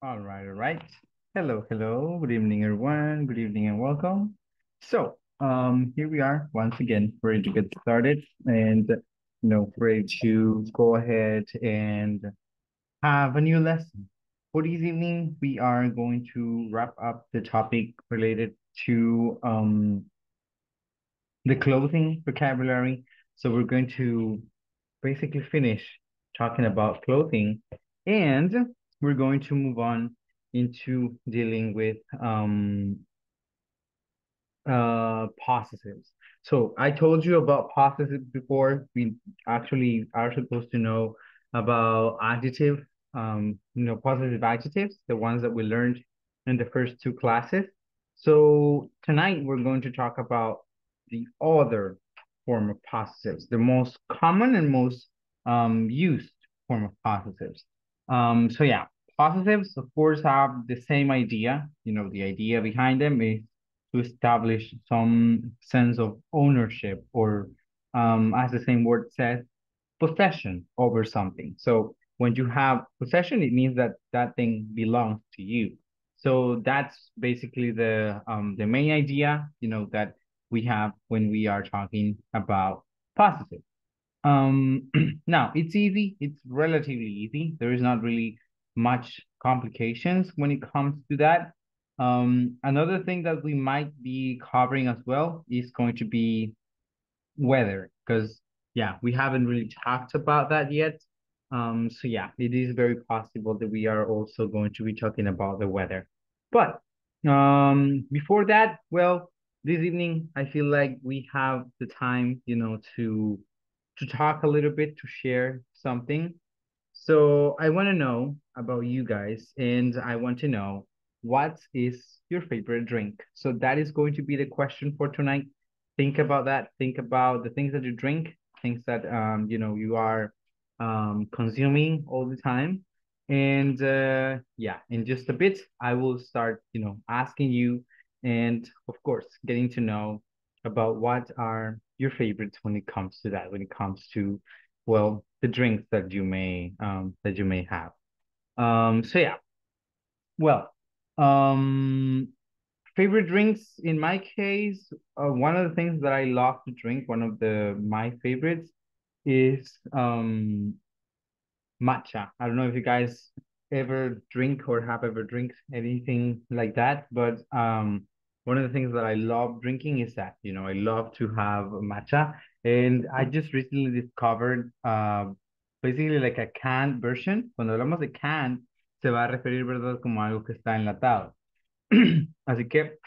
All right, all right. Hello, hello. Good evening, everyone. Good evening and welcome. So, um, here we are once again, ready to get started and, you know, ready to go ahead and have a new lesson. For this evening, we are going to wrap up the topic related to um, the clothing vocabulary. So we're going to basically finish talking about clothing and we're going to move on into dealing with um, uh, So I told you about processes before. We actually are supposed to know about adjective, um, you know, positive adjectives, the ones that we learned in the first two classes. So tonight we're going to talk about the other form of positives, the most common and most um, used form of positives. Um, so yeah, positives of course have the same idea. You know, the idea behind them is to establish some sense of ownership or um, as the same word says, possession over something. So when you have possession, it means that that thing belongs to you. So that's basically the um, the main idea, you know, that we have when we are talking about positive. Um, now, it's easy. It's relatively easy. There is not really much complications when it comes to that. Um, another thing that we might be covering as well is going to be weather, because yeah, we haven't really talked about that yet. Um, so yeah, it is very possible that we are also going to be talking about the weather. But um, before that, well, this evening I feel like we have the time, you know, to to talk a little bit, to share something. So I want to know about you guys, and I want to know what is your favorite drink. So that is going to be the question for tonight. Think about that. Think about the things that you drink, things that um you know you are um consuming all the time. And uh, yeah, in just a bit, I will start you know asking you, and of course, getting to know about what are your favorites when it comes to that when it comes to well the drinks that you may um that you may have um so yeah well um favorite drinks in my case uh, one of the things that i love to drink one of the my favorites is um matcha i don't know if you guys ever drink or have ever drink anything like that but um one of the things that I love drinking is that, you know, I love to have matcha. And I mm. just recently discovered uh, basically like a canned version. Cuando hablamos de canned, se va a referir, ¿verdad?, como algo que está enlatado. Así que,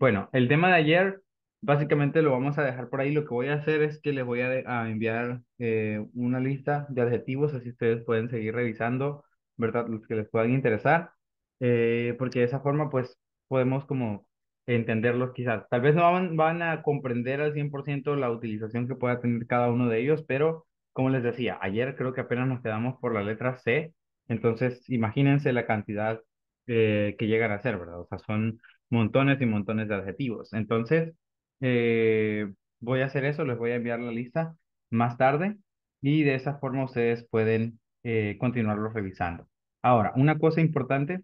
bueno, el tema de ayer básicamente lo vamos a dejar por ahí. Lo que voy a hacer es que les voy a, enviar eh, una lista de adjetivos, así ustedes pueden seguir revisando, ¿verdad? Los que les puedan interesar, eh, porque de esa forma, pues, podemos como entenderlos quizás. Tal vez no van, a comprender al 100% la utilización que pueda tener cada uno de ellos, pero como les decía, ayer creo que apenas nos quedamos por la letra C, entonces imagínense la cantidad eh, que llegan a ser, ¿verdad? O sea, son montones y montones de adjetivos. Entonces, eh, voy a hacer eso, les voy a enviar la lista más tarde y de esa forma ustedes pueden eh, continuarlo revisando. Ahora, una cosa importante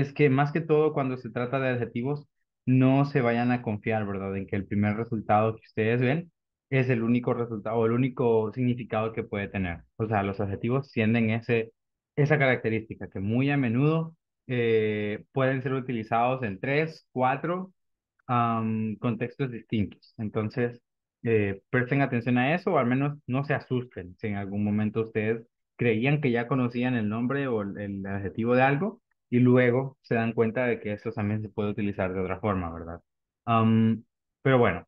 es que más que todo cuando se trata de adjetivos, no se vayan a confiar, ¿verdad? En que el primer resultado que ustedes ven es el único resultado o el único significado que puede tener. O sea, los adjetivos tienen ese, esa característica que muy a menudo eh, pueden ser utilizados en tres, cuatro contextos distintos. Entonces, eh, presten atención a eso o al menos no se asusten si en algún momento ustedes creían que ya conocían el nombre o el adjetivo de algo y luego se dan cuenta de que esto también se puede utilizar de otra forma, ¿verdad? pero bueno,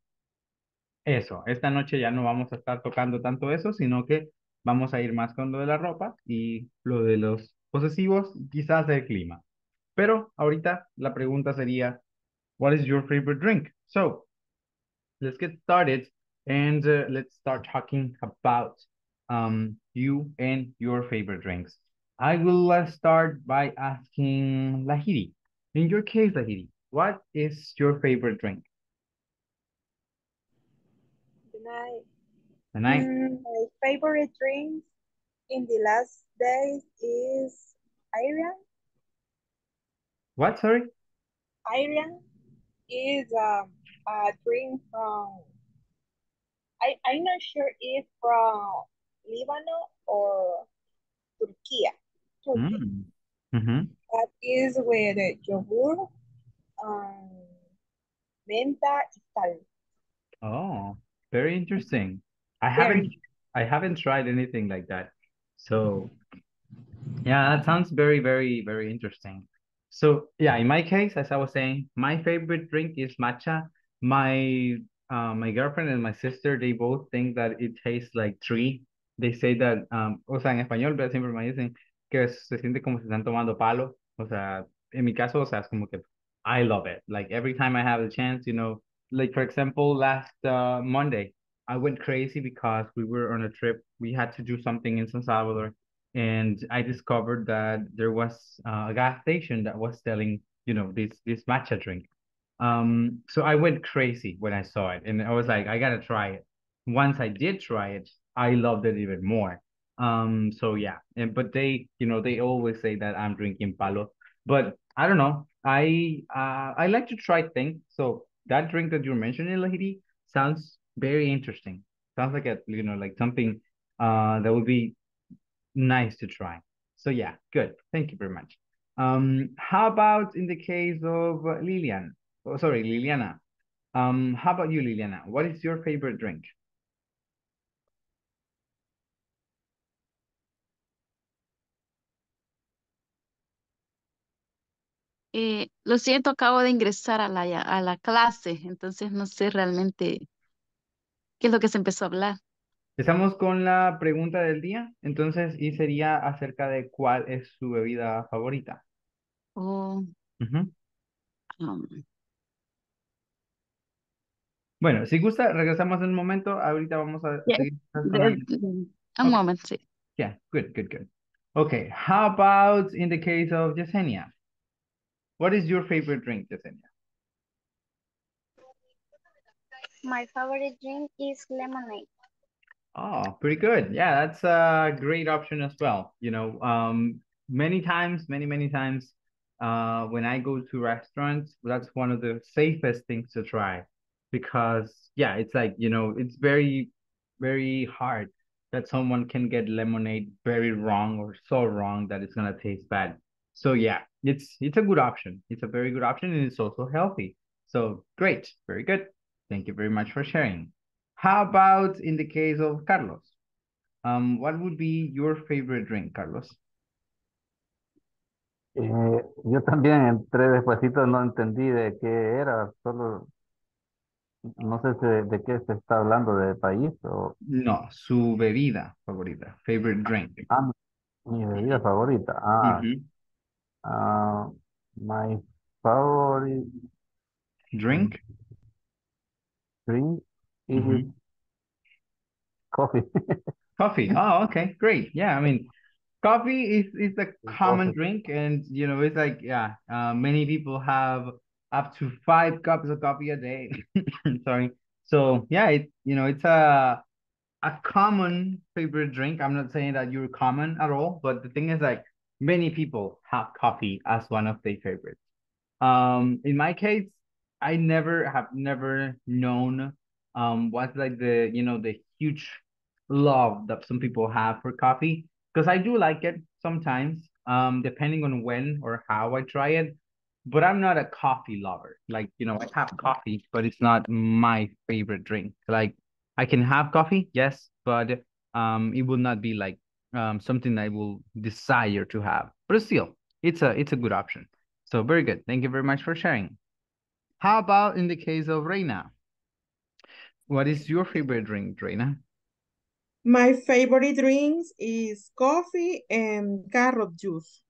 eso, esta noche ya no vamos a estar tocando tanto eso, sino que vamos a ir más con lo de la ropa y lo de los posesivos, quizás del clima. Pero ahorita la pregunta sería, what is your favorite drink? So, let's get started and uh, let's start talking about um, you and your favorite drinks. I will uh, start by asking Lahiri. In your case, Lahiri, what is your favorite drink? Good night. Good night. Mm, my favorite drink in the last days is iron. What, sorry? Iron is um, a drink from, I, I'm not sure if from Lebanon or Turkey. Mm. Mm -hmm. That is with yogurt, um, menta, sal. Oh, very interesting. I very. haven't I haven't tried anything like that. So mm-hmm. yeah, that sounds very, very, very interesting. So yeah, in my case, as I was saying, my favorite drink is matcha. My uh, my girlfriend and my sister, they both think that it tastes like tree. They say that, um, o sea, en español, siempre me dicen, que se siente como si están tomando palo. O sea, en mi caso, o sea, es como que I love it. Like every time I have the chance, you know, like for example, last uh, Monday, I went crazy because we were on a trip. We had to do something in San Salvador, and I discovered that there was uh, a gas station that was selling, you know, this this matcha drink. Um, so I went crazy when I saw it, and I was like, I gotta try it. Once I did try it, I loved it even more. Um, so yeah, and, but they, you know, they always say that I'm drinking palo, but I don't know. I uh, I like to try things. So that drink that you're mentioning, Lahiri, sounds very interesting. Sounds like a you know like something uh that would be nice to try. So yeah, good. Thank you very much. Um, how about in the case of Lilian? Oh, sorry, Liliana. Um, how about you, Liliana? What is your favorite drink? Eh, lo siento, acabo de ingresar a la, a la clase, entonces no sé realmente qué es lo que se empezó a hablar. Empezamos con la pregunta del día, entonces, y sería acerca de cuál es su bebida favorita. Oh. Um. Bueno, si gusta, regresamos en un momento. Ahorita vamos a seguir. Un momento, sí. Yeah, good, good, good. Okay, how about in the case of Yesenia? What is your favorite drink, Yesenia? My favorite drink is lemonade. Oh, pretty good. Yeah, that's a great option as well. You know, um, many times, many, many times, uh, when I go to restaurants, that's one of the safest things to try because, yeah, it's like, you know, it's very, very hard that someone can get lemonade very wrong or so wrong that it's going to taste bad. So, yeah, it's it's a good option. It's a very good option and it's also healthy. So great, very good. Thank you very much for sharing. How about in the case of Carlos? Um, what would be your favorite drink, Carlos? Eh, yo también entré despacito, no entendí de qué era, solo no sé si de, qué se está hablando, de país o... No, su bebida favorita, favorite drink. Ah, mi bebida favorita, ah. Uh -huh. Uh, my favorite drink drink is mm -hmm. coffee. coffee. Oh, okay, great. Yeah, I mean, coffee is is a common coffee. drink, and you know, it's like yeah, uh, many people have up to five cups of coffee a day. Sorry. So yeah, it you know, it's a a common favorite drink. I'm not saying that you're common at all, but the thing is like many people have coffee as one of their favorites. Um, in my case, I never have never known um what's like the you know the huge love that some people have for coffee because I do like it sometimes um depending on when or how I try it but I'm not a coffee lover like you know I have coffee but it's not my favorite drink like I can have coffee yes but um it will not be like um, something I will desire to have. But still, it's a it's a good option. So very good. Thank you very much for sharing. How about in the case of Reina? What is your favorite drink, Reina? My favorite drinks is coffee and carrot juice.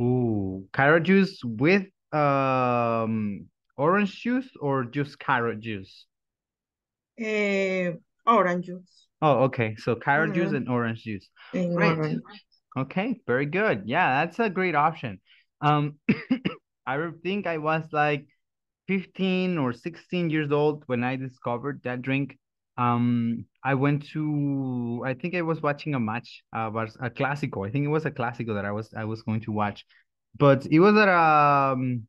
Ooh, carrot juice with um orange juice or just carrot juice? Uh, orange juice. Oh, okay. So carrot mm -hmm. juice mm-hmm. and orange juice. great. Okay, very good. Yeah, that's a great option. Um, I think I was like 15 or 16 years old when I discovered that drink. Um, I went to, I think I was watching a match, uh, a classical. I think it was a classical that I was I was going to watch, but it was at um,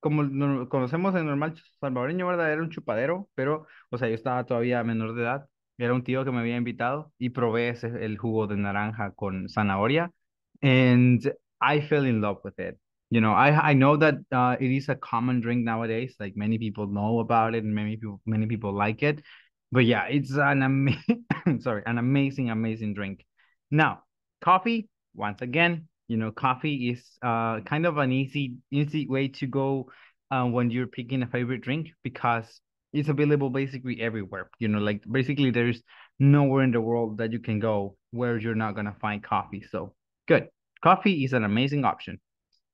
como conocemos el normal salvadoreño, ¿verdad? Era un chupadero, pero, o sea, yo estaba todavía menor de edad Era un tío que me había invitado y probé ese, el jugo de naranja con zanahoria. And I fell in love with it. You know, I, I know that uh, it is a common drink nowadays. Like many people know about it and many people, many people like it. But yeah, it's an amazing, sorry, an amazing, amazing drink. Now, coffee, once again, you know, coffee is uh, kind of an easy, easy way to go uh, when you're picking a favorite drink because it's available basically everywhere. You know, like basically there's nowhere in the world that you can go where you're not gonna find coffee. So good. Coffee is an amazing option.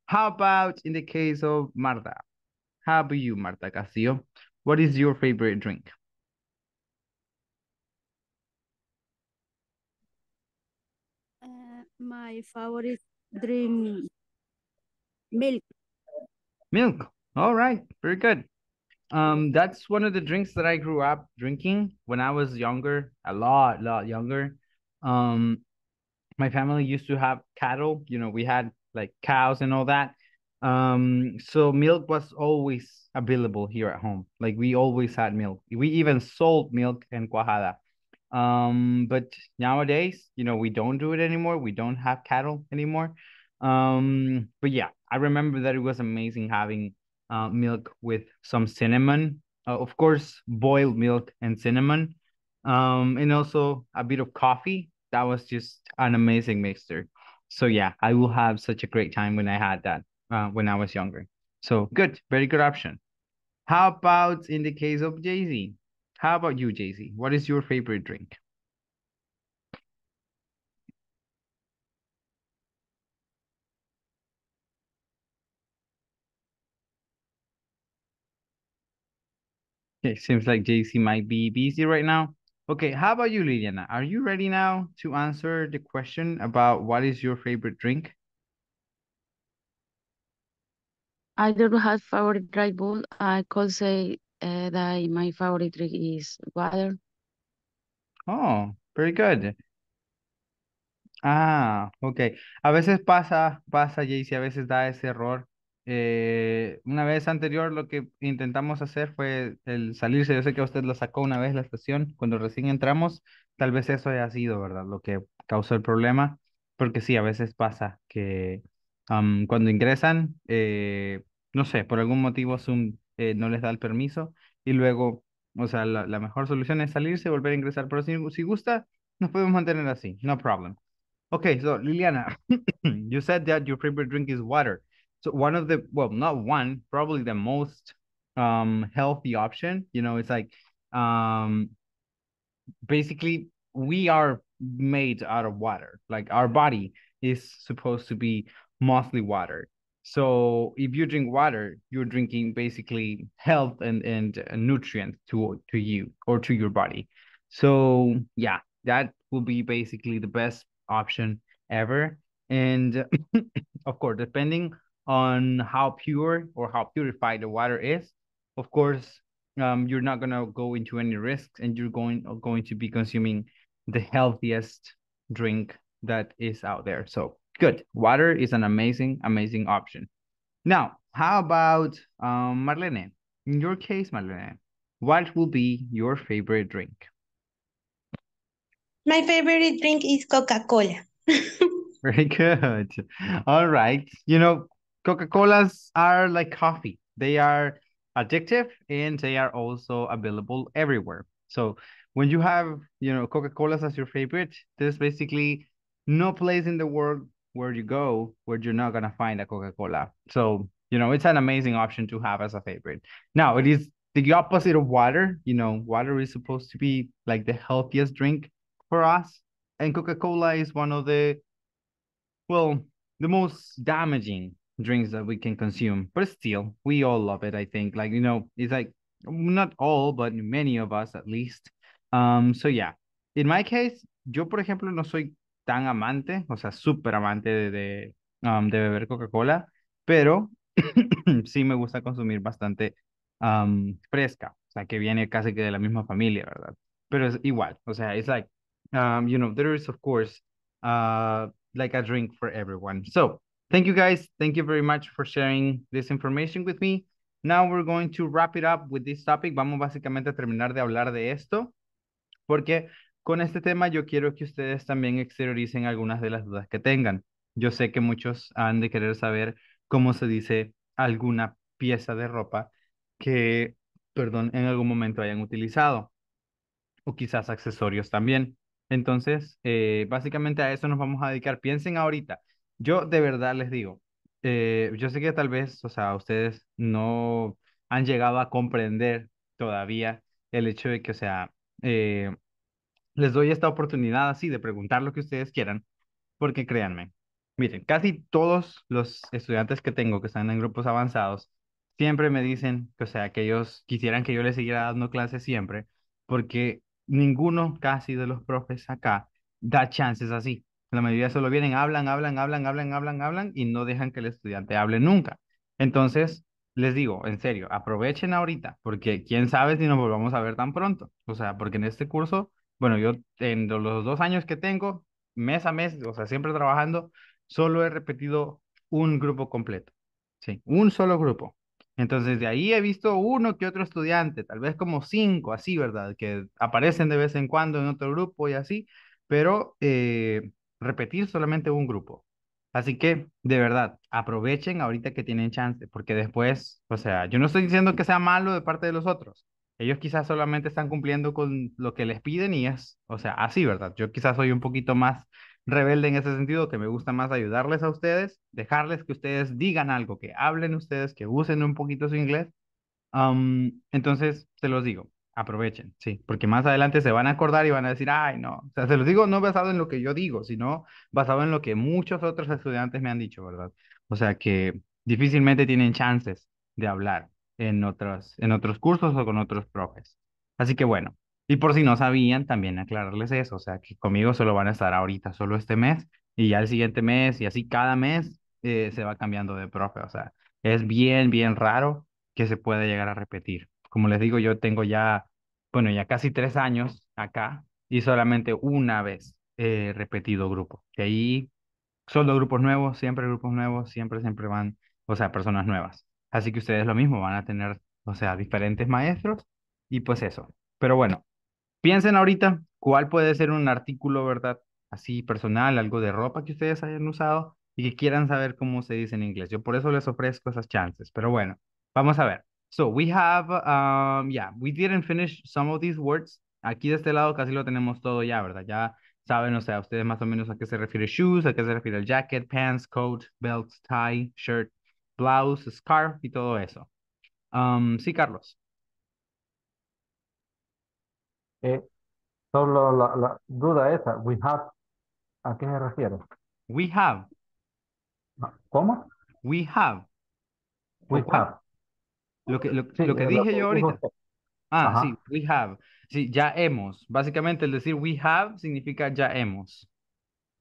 How about in the case of Marta? How about you, Marta Castillo? What is your favorite drink? Uh, my favorite drink, milk. Milk. All right. Very good um that's one of the drinks that i grew up drinking when i was younger a lot lot younger um my family used to have cattle you know we had like cows and all that um so milk was always available here at home like we always had milk we even sold milk in cuajada um but nowadays you know we don't do it anymore we don't have cattle anymore um but yeah i remember that it was amazing having uh, milk with some cinnamon. Uh, of course, boiled milk and cinnamon. Um, and also a bit of coffee. That was just an amazing mixture. So yeah, I will have such a great time when I had that uh, when I was younger. So good, very good option. How about in the case of Jay Z? How about you, Jay Z? What is your favorite drink? It seems like JC might be busy right now. Okay, how about you, Liliana? Are you ready now to answer the question about what is your favorite drink? I don't have favorite drink, but I could say uh, that my favorite drink is water. Oh, very good. Ah, ok. A veces pasa, pasa, Jaycee, a veces da ese error Eh, una vez anterior lo que intentamos hacer fue el salirse. Yo sé que usted lo sacó una vez la estación cuando recién entramos. Tal vez eso haya sido, ¿verdad? Lo que causó el problema. Porque sí, a veces pasa que cuando ingresan, eh, no sé, por algún motivo Zoom eh, no les da el permiso. Y luego, o sea, la, la mejor solución es salirse, volver a ingresar. Pero si, si gusta, nos podemos mantener así. No problem. Okay, so Liliana, you said that your favorite drink is water. so one of the well not one probably the most um healthy option you know it's like um basically we are made out of water like our body is supposed to be mostly water so if you drink water you're drinking basically health and and nutrients to to you or to your body so yeah that will be basically the best option ever and of course depending on how pure or how purified the water is. Of course, um, you're not gonna go into any risks, and you're going going to be consuming the healthiest drink that is out there. So good, water is an amazing, amazing option. Now, how about um, Marlene? In your case, Marlene, what will be your favorite drink? My favorite drink is Coca Cola. Very good. All right. You know, Coca-Colas are like coffee. They are addictive and they are also available everywhere. So when you have, you know, Coca-Colas as your favorite, there's basically no place in the world where you go where you're not gonna find a Coca-Cola. So, you know, it's an amazing option to have as a favorite. Now it is the opposite of water. You know, water is supposed to be like the healthiest drink for us. And Coca-Cola is one of the well, the most damaging drinks that we can consume. But still, we all love it, I think. Like, you know, it's like not all, but many of us at least. Um, so yeah. In my case, yo por ejemplo no soy tan amante, o sea, súper amante de, de, um, de beber Coca-Cola, pero sí me gusta consumir bastante um, fresca, o sea, que viene casi que de la misma familia, ¿verdad? Pero es igual, o sea, it's like, um, you know, there is of course uh, like a drink for everyone. So, Thank you guys. Thank you very much for sharing this information with me. Now we're going to wrap it up with this topic. Vamos básicamente a terminar de hablar de esto, porque con este tema yo quiero que ustedes también exterioricen algunas de las dudas que tengan. Yo sé que muchos han de querer saber cómo se dice alguna pieza de ropa que, perdón, en algún momento hayan utilizado, o quizás accesorios también. Entonces, eh, básicamente a eso nos vamos a dedicar. Piensen ahorita, yo de verdad les digo, eh, yo sé que tal vez, o sea, ustedes no han llegado a comprender todavía el hecho de que, o sea, eh, les doy esta oportunidad así de preguntar lo que ustedes quieran, porque créanme, miren, casi todos los estudiantes que tengo que están en grupos avanzados siempre me dicen, que, o sea, que ellos quisieran que yo les siguiera dando clases siempre, porque ninguno casi de los profes acá da chances así. La mayoría solo vienen, hablan, hablan, hablan, hablan, hablan, hablan y no dejan que el estudiante hable nunca. Entonces, les digo, en serio, aprovechen ahorita, porque quién sabe si nos volvamos a ver tan pronto. O sea, porque en este curso, bueno, yo en los dos años que tengo, mes a mes, o sea, siempre trabajando, solo he repetido un grupo completo. Sí, un solo grupo. Entonces, de ahí he visto uno que otro estudiante, tal vez como cinco, así, ¿verdad? Que aparecen de vez en cuando en otro grupo y así, pero eh, repetir solamente un grupo. Así que, de verdad, aprovechen ahorita que tienen chance, porque después, o sea, yo no estoy diciendo que sea malo de parte de los otros. Ellos quizás solamente están cumpliendo con lo que les piden y es, o sea, así, ¿verdad? Yo quizás soy un poquito más rebelde en ese sentido, que me gusta más ayudarles a ustedes, dejarles que ustedes digan algo, que hablen ustedes, que usen un poquito su inglés. entonces, se los digo, Aprovechen, sí, porque más adelante se van a acordar y van a decir, ay, no, o sea, se los digo no basado en lo que yo digo, sino basado en lo que muchos otros estudiantes me han dicho, ¿verdad? O sea, que difícilmente tienen chances de hablar en otros, en otros cursos o con otros profes. Así que bueno, y por si no sabían, también aclararles eso, o sea, que conmigo solo van a estar ahorita, solo este mes, y ya el siguiente mes, y así cada mes eh, se va cambiando de profe, o sea, es bien, bien raro que se pueda llegar a repetir como les digo, yo tengo ya, bueno, ya casi tres años acá y solamente una vez he repetido grupo. De ahí solo grupos nuevos, siempre grupos nuevos, siempre, siempre van, o sea, personas nuevas. Así que ustedes lo mismo, van a tener, o sea, diferentes maestros y pues eso. Pero bueno, piensen ahorita cuál puede ser un artículo, ¿verdad? Así personal, algo de ropa que ustedes hayan usado y que quieran saber cómo se dice en inglés. Yo por eso les ofrezco esas chances. Pero bueno, vamos a ver. So we have, um, yeah, we didn't finish some of these words. Aquí de este lado casi lo tenemos todo ya, ¿verdad? Ya saben, o sea, ustedes más o menos a qué se refiere shoes, a qué se refiere el jacket, pants, coat, belt, tie, shirt, blouse, scarf y todo eso. Um, sí, Carlos. Eh, solo la, la, duda esa, we have, ¿a qué se refiere? We have. ¿Cómo? We have. We have. Lo que, lo, que dije yo ahorita. Ah, sí, we have. Sí, ya hemos. Básicamente el decir we have significa ya hemos.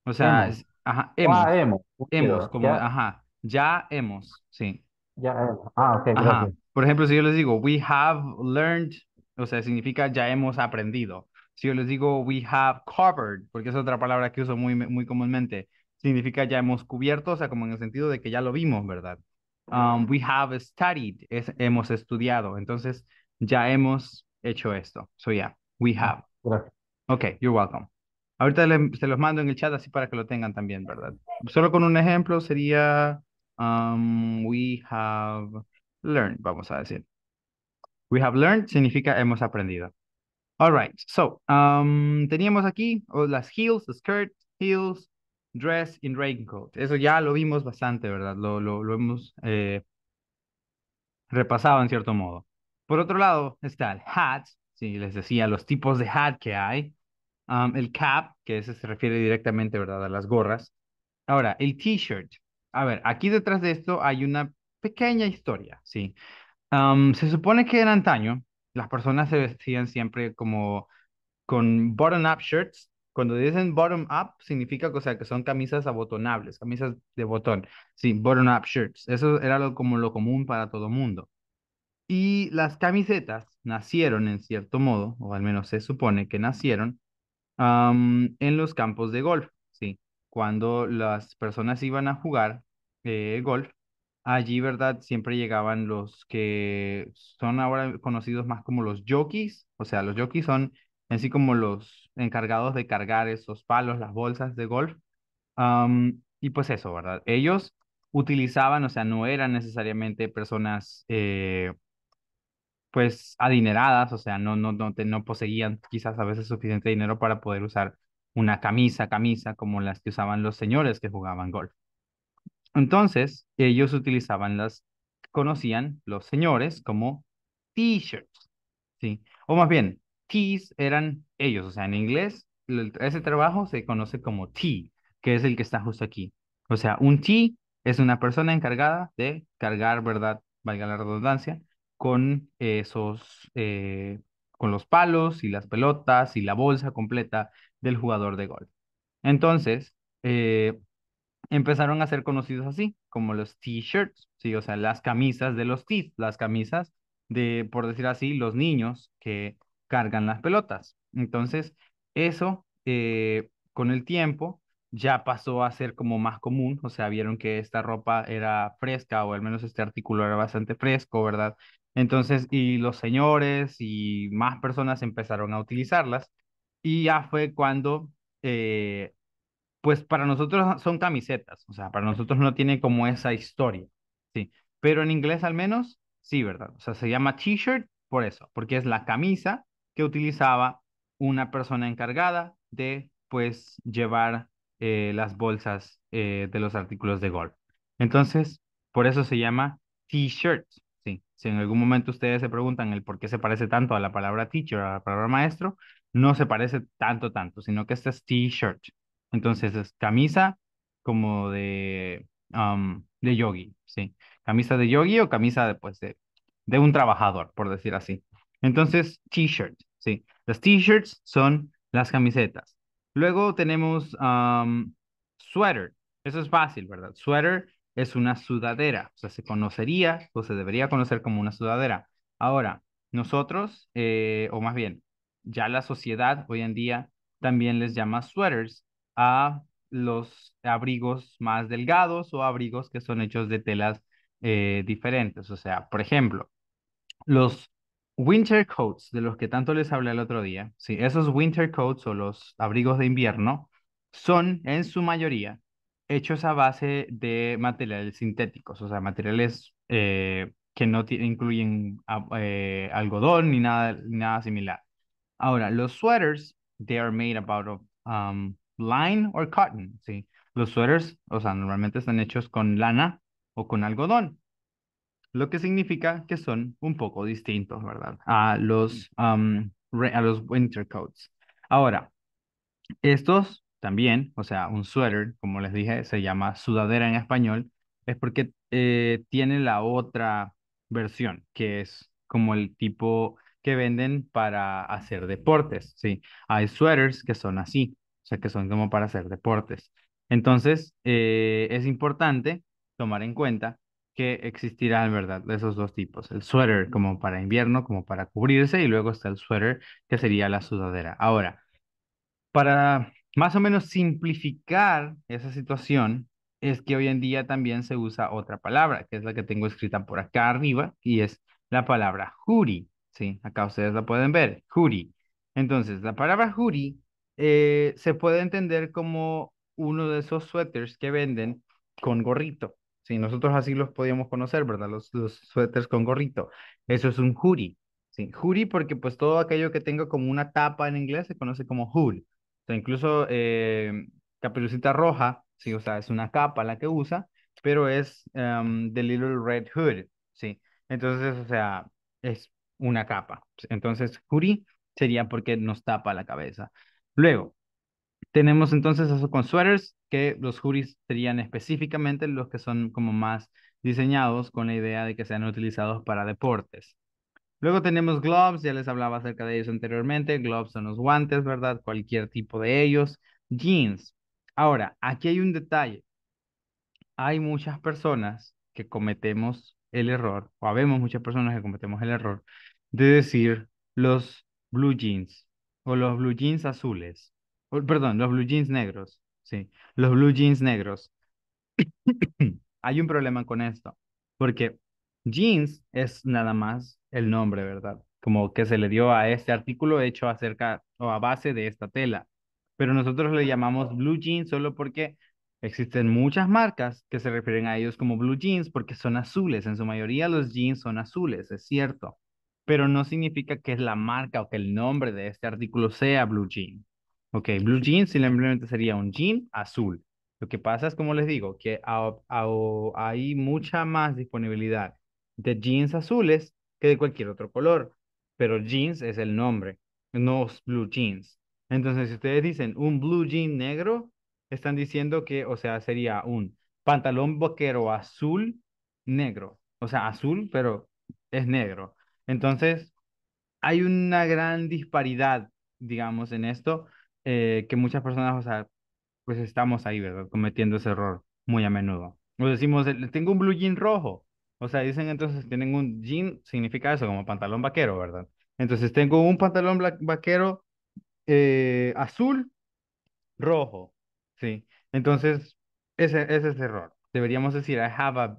O sea, hemos. ajá, hemos. hemos. como, ya. ajá, ya hemos, sí. Ya Ah, ok, Por ejemplo, si yo les digo we have learned, o sea, significa ya hemos aprendido. Si yo les digo we have covered, porque es otra palabra que uso muy, muy comúnmente, significa ya hemos cubierto, o sea, como en el sentido de que ya lo vimos, ¿verdad? um, we have studied, hemos estudiado. Entonces, ya hemos hecho esto. So yeah, we ah, have. Gracias. Ok, you're welcome. Ahorita se los mando en el chat así para que lo tengan también, ¿verdad? Solo con un ejemplo sería um, we have learned, vamos a decir. We have learned significa hemos aprendido. All right, so um, teníamos aquí oh, las heels, the skirt, heels, dress in raincoat. Eso ya lo vimos bastante, ¿verdad? Lo, lo, lo hemos eh, repasado en cierto modo. Por otro lado está el hat, sí, les decía los tipos de hat que hay. Um, el cap, que ese se refiere directamente, ¿verdad? A las gorras. Ahora, el t-shirt. A ver, aquí detrás de esto hay una pequeña historia, ¿sí? Um, se supone que en antaño las personas se vestían siempre como con button-up shirts cuando dicen bottom up, significa o sea, que son camisas abotonables, camisas de botón. Sí, bottom up shirts. Eso era lo, como lo común para todo mundo. Y las camisetas nacieron, en cierto modo, o al menos se supone que nacieron, en los campos de golf. Sí, cuando las personas iban a jugar eh, golf, allí, ¿verdad? Siempre llegaban los que son ahora conocidos más como los jockeys. O sea, los jockeys son así como los encargados de cargar esos palos, las bolsas de golf. y pues eso, ¿verdad? Ellos utilizaban, o sea, no eran necesariamente personas eh, pues adineradas, o sea, no, no, no, no poseían quizás a veces suficiente dinero para poder usar una camisa, camisa como las que usaban los señores que jugaban golf. Entonces, ellos utilizaban las, conocían los señores como t-shirts, ¿sí? O más bien, tees eran ellos, o sea, en inglés ese trabajo se conoce como tee, que es el que está justo aquí. O sea, un tee es una persona encargada de cargar, ¿verdad? Valga la redundancia, con esos, eh, con los palos y las pelotas y la bolsa completa del jugador de golf. Entonces, eh, empezaron a ser conocidos así, como los T-shirts, ¿sí? O sea, las camisas de los tees las camisas de, por decir así, los niños que cargan las pelotas. Entonces, eso eh, con el tiempo ya pasó a ser como más común, o sea, vieron que esta ropa era fresca o al menos este artículo era bastante fresco, ¿verdad? Entonces, y los señores y más personas empezaron a utilizarlas y ya fue cuando, eh, pues para nosotros son camisetas, o sea, para nosotros no tiene como esa historia, ¿sí? Pero en inglés al menos, sí, ¿verdad? O sea, se llama t-shirt por eso, porque es la camisa que utilizaba una persona encargada de pues llevar eh, las bolsas eh, de los artículos de golf. Entonces, por eso se llama t-shirt. Sí. Si en algún momento ustedes se preguntan el por qué se parece tanto a la palabra teacher, a la palabra maestro, no se parece tanto, tanto, sino que este es t-shirt. Entonces es camisa como de, um, de yogi, ¿sí? Camisa de yogi o camisa de, pues, de, de un trabajador, por decir así. Entonces, t-shirt. Sí, las t-shirts son las camisetas. Luego tenemos sweater. Eso es fácil, ¿verdad? Sweater es una sudadera. O sea, se conocería o se debería conocer como una sudadera. Ahora, nosotros, eh, o más bien, ya la sociedad hoy en día también les llama sweaters a los abrigos más delgados o abrigos que son hechos de telas eh, diferentes. O sea, por ejemplo, los Winter coats, de los que tanto les hablé el otro día, sí, esos winter coats o los abrigos de invierno son en su mayoría hechos a base de materiales sintéticos, o sea, materiales eh, que no incluyen eh, algodón ni nada, nada similar. Ahora, los sweaters, they are made about of, um, line or cotton, sí. Los sweaters, o sea, normalmente están hechos con lana o con algodón lo que significa que son un poco distintos, ¿verdad? A los, a los winter coats. Ahora, estos también, o sea, un sweater, como les dije, se llama sudadera en español, es porque eh, tiene la otra versión, que es como el tipo que venden para hacer deportes, ¿sí? Hay sweaters que son así, o sea, que son como para hacer deportes. Entonces, eh, es importante tomar en cuenta que existirán, ¿verdad? Esos dos tipos. El suéter como para invierno, como para cubrirse, y luego está el suéter que sería la sudadera. Ahora, para más o menos simplificar esa situación, es que hoy en día también se usa otra palabra, que es la que tengo escrita por acá arriba, y es la palabra juri. Sí, acá ustedes la pueden ver, juri. Entonces, la palabra juri eh, se puede entender como uno de esos suéteres que venden con gorrito. ¿sí? Nosotros así los podíamos conocer, ¿verdad? Los, los suéteres con gorrito. Eso es un hoodie, ¿sí? Hoodie porque pues todo aquello que tenga como una tapa en inglés se conoce como hood. O sea, incluso eh, Roja, ¿sí? O sea, es una capa la que usa, pero es del em, Little Red Hood, ¿sí? Entonces, o sea, es una capa. Entonces, hoodie sería porque nos tapa la cabeza. Luego, tenemos entonces eso con suéteres que los juri's serían específicamente los que son como más diseñados con la idea de que sean utilizados para deportes. Luego tenemos gloves, ya les hablaba acerca de ellos anteriormente. Gloves son los guantes, ¿verdad? Cualquier tipo de ellos. Jeans. Ahora, aquí hay un detalle. Hay muchas personas que cometemos el error, o habemos muchas personas que cometemos el error de decir los blue jeans o los blue jeans azules, o, perdón, los blue jeans negros. Sí, los blue jeans negros. Hay un problema con esto, porque jeans es nada más el nombre, ¿verdad? Como que se le dio a este artículo hecho acerca o a base de esta tela. Pero nosotros le llamamos blue jeans solo porque existen muchas marcas que se refieren a ellos como blue jeans porque son azules. En su mayoría los jeans son azules, es cierto. Pero no significa que es la marca o que el nombre de este artículo sea blue jean. Ok, blue jeans simplemente sería un jean azul. Lo que pasa es, como les digo, que hay mucha más disponibilidad de jeans azules que de cualquier otro color, pero jeans es el nombre, no blue jeans. Entonces, si ustedes dicen un blue jean negro, están diciendo que, o sea, sería un pantalón boquero azul negro, o sea, azul, pero es negro. Entonces, hay una gran disparidad, digamos, en esto, eh, que muchas personas, o sea, pues estamos ahí, ¿verdad? Cometiendo ese error muy a menudo. Nos decimos, tengo un blue jean rojo. O sea, dicen entonces, tienen un jean, significa eso, como pantalón vaquero, ¿verdad? Entonces, tengo un pantalón vaquero eh, azul, rojo, ¿sí? Entonces, ese, es el error. Deberíamos decir, I have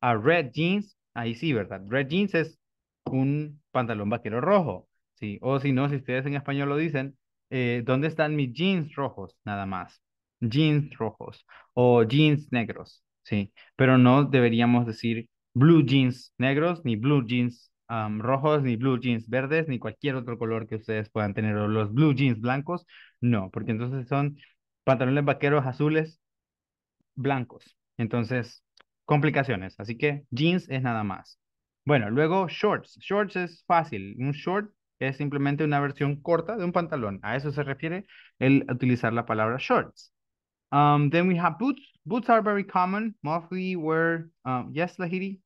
a red jeans. Ahí sí, ¿verdad? Red jeans es un pantalón vaquero rojo, ¿sí? O si no, si ustedes en español lo dicen, eh, ¿dónde están mis jeans rojos? Nada más. Jeans rojos o jeans negros, ¿sí? Pero no deberíamos decir blue jeans negros, ni blue jeans rojos, ni blue jeans verdes, ni cualquier otro color que ustedes puedan tener, o los blue jeans blancos, no, porque entonces son pantalones vaqueros azules blancos. Entonces, complicaciones. Así que jeans es nada más. Bueno, luego shorts. Shorts es fácil. Un short es simplemente una versión corta de un pantalón. A eso se refiere el utilizar la palabra shorts. Um, then we have boots. Boots are very common. Mostly wear, um, yes, Lahiri?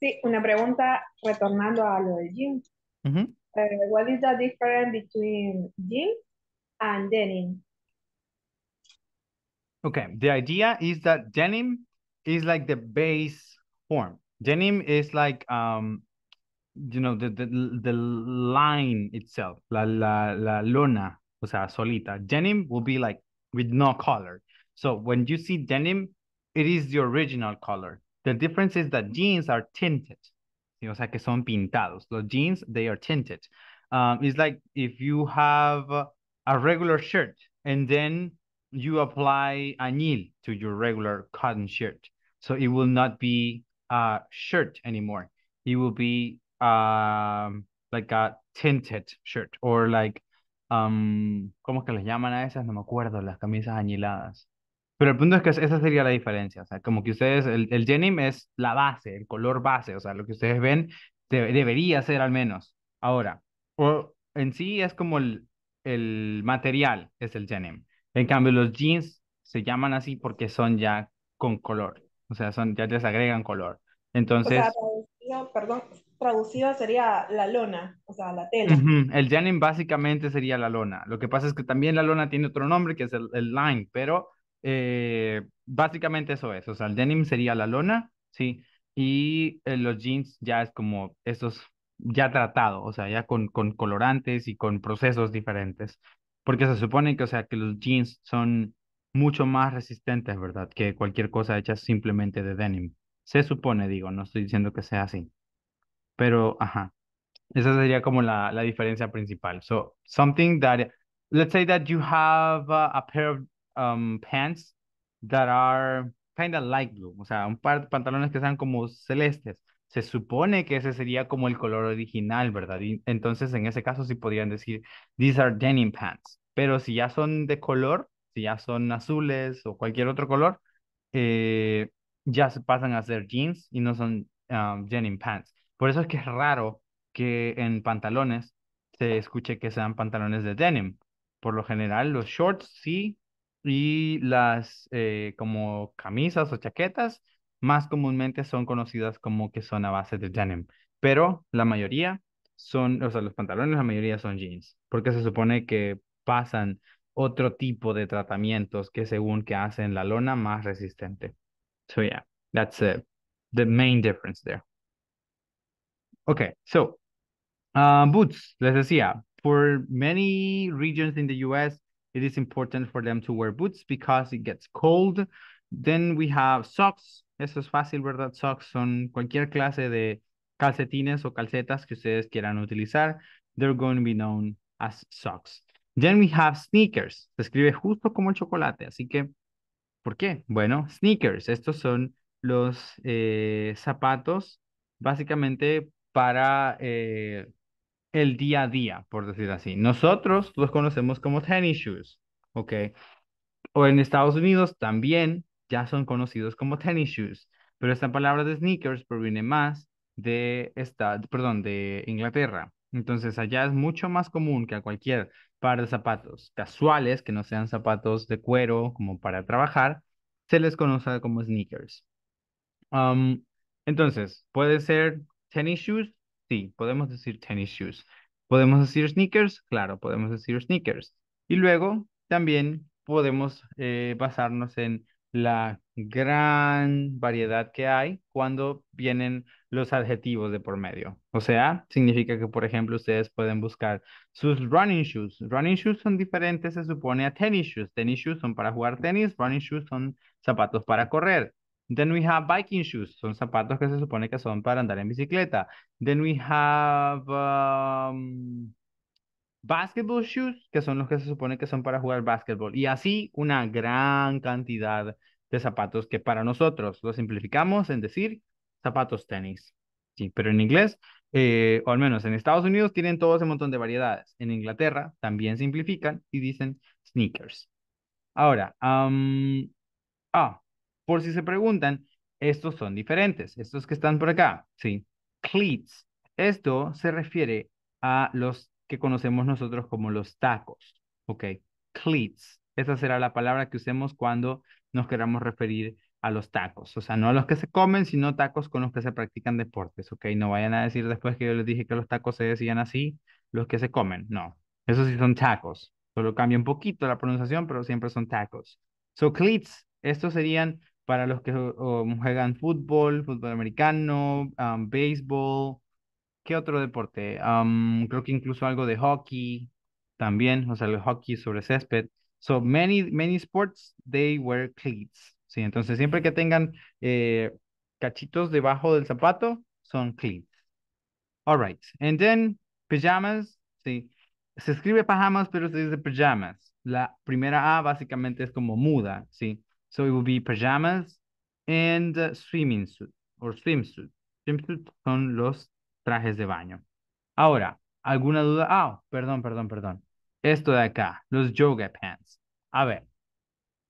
Sí, una pregunta retornando a lo del jean. Mm-hmm. Uh, what is the difference between gym and denim? Okay, the idea is that denim is like the base form. denim is like um you know the the, the line itself la la la lona o sea solita denim will be like with no color so when you see denim it is the original color the difference is that jeans are tinted you know, o sea que son pintados los jeans they are tinted um it's like if you have a regular shirt and then you apply anil to your regular cotton shirt so it will not be shirt anymore. It will be um, like a tinted shirt or like, um, ¿cómo es que les llaman a esas? No me acuerdo, las camisas añiladas. Pero el punto es que esa sería la diferencia, o sea, como que ustedes, el, el denim es la base, el color base, o sea, lo que ustedes ven debería ser al menos. Ahora, o en sí es como el, material, es el denim. En cambio, los jeans se llaman así porque son ya con color, o sea, son, ya les agregan color. Entonces... perdón, sería la lona, o sea, la tela. El denim básicamente sería la lona. Lo que pasa es que también la lona tiene otro nombre que es el, line, pero eh, básicamente eso es. O sea, el denim sería la lona, sí, y eh, los jeans ya es como estos ya tratados, o sea, ya con, con colorantes y con procesos diferentes. Porque se supone que, o sea, que los jeans son mucho más resistentes, ¿verdad? Que cualquier cosa hecha simplemente de denim. Se supone, digo, no estoy diciendo que sea así. Pero, ajá. Esa sería como la, diferencia principal. So, something that, let's say that you have a, pair of um, pants that are kind of light blue, o sea, un par de pantalones que sean como celestes. Se supone que ese sería como el color original, ¿verdad? Y entonces, en ese caso, sí podrían decir, these are denim pants. Pero si ya son de color, si ya son azules o cualquier otro color, eh, ya se pasan a ser jeans y no son um, denim pants. Por eso es que es raro que en pantalones se escuche que sean pantalones de denim. Por lo general, los shorts sí, y las eh, como camisas o chaquetas más comúnmente son conocidas como que son a base de denim, pero la mayoría son, o sea, los pantalones la mayoría son jeans, porque se supone que pasan otro tipo de tratamientos que según que hacen la lona más resistente. So yeah, that's uh, the main difference there. Okay, so uh, boots, let us see. Yeah. For many regions in the US, it is important for them to wear boots because it gets cold. Then we have socks. Eso es fácil, ¿verdad? Socks son cualquier clase de calcetines o calcetas que ustedes quieran utilizar. They're going to be known as socks. Then we have sneakers. Se escribe justo como chocolate, así que ¿Por qué? Bueno, sneakers. Estos son los eh, zapatos básicamente para eh, el día a día, por decir así. Nosotros los conocemos como tennis shoes, ¿ok? O en Estados Unidos también ya son conocidos como tennis shoes, pero esta palabra de sneakers proviene más de esta, perdón, de Inglaterra. Entonces allá es mucho más común que a cualquier par de zapatos casuales, que no sean zapatos de cuero como para trabajar, se les conoce como sneakers. Um, entonces, ¿puede ser tennis shoes? Sí, podemos decir tennis shoes. ¿Podemos decir sneakers? Claro, podemos decir sneakers. Y luego también podemos eh, basarnos en la gran variedad que hay cuando vienen los adjetivos de por medio. O sea, significa que, por ejemplo, ustedes pueden buscar sus running shoes. Running shoes son diferentes, se supone, a tennis shoes. Tennis shoes son para jugar tenis, running shoes son zapatos para correr. Then we have biking shoes, son zapatos que se supone que son para andar en bicicleta. Then we have um, basketball shoes, que son los que se supone que son para jugar basketball Y así una gran cantidad de zapatos, que para nosotros lo simplificamos en decir zapatos tenis. Sí, pero en inglés, eh, o al menos en Estados Unidos, tienen todo ese montón de variedades. En Inglaterra también simplifican y dicen sneakers. Ahora, ah, por si se preguntan, estos son diferentes. Estos que están por acá, sí, cleats. Esto se refiere a los que conocemos nosotros como los tacos, ¿ok? Cleats. Esa será la palabra que usemos cuando nos queramos referir a los tacos, o sea, no a los que se comen, sino tacos con los que se practican deportes, ¿ok? No vayan a decir después que yo les dije que los tacos se decían así, los que se comen, no, esos sí son tacos, solo cambia un poquito la pronunciación, pero siempre son tacos. So, cleats, estos serían para los que juegan fútbol, fútbol americano, um, béisbol, ¿qué otro deporte? Um, creo que incluso algo de hockey también, o sea, el hockey sobre césped. So many, many sports, they wear cleats. Sí, entonces siempre que tengan eh, cachitos debajo del zapato, son cleats. All right. And then pajamas, sí. Se escribe pajamas, pero se dice pajamas. La primera A básicamente es como muda, sí. So it will be pajamas and swimming suit or swimsuit. Swimsuit son los trajes de baño. Ahora, ¿alguna duda? Ah, oh, perdón, perdón, perdón esto de acá, los yoga pants. A ver,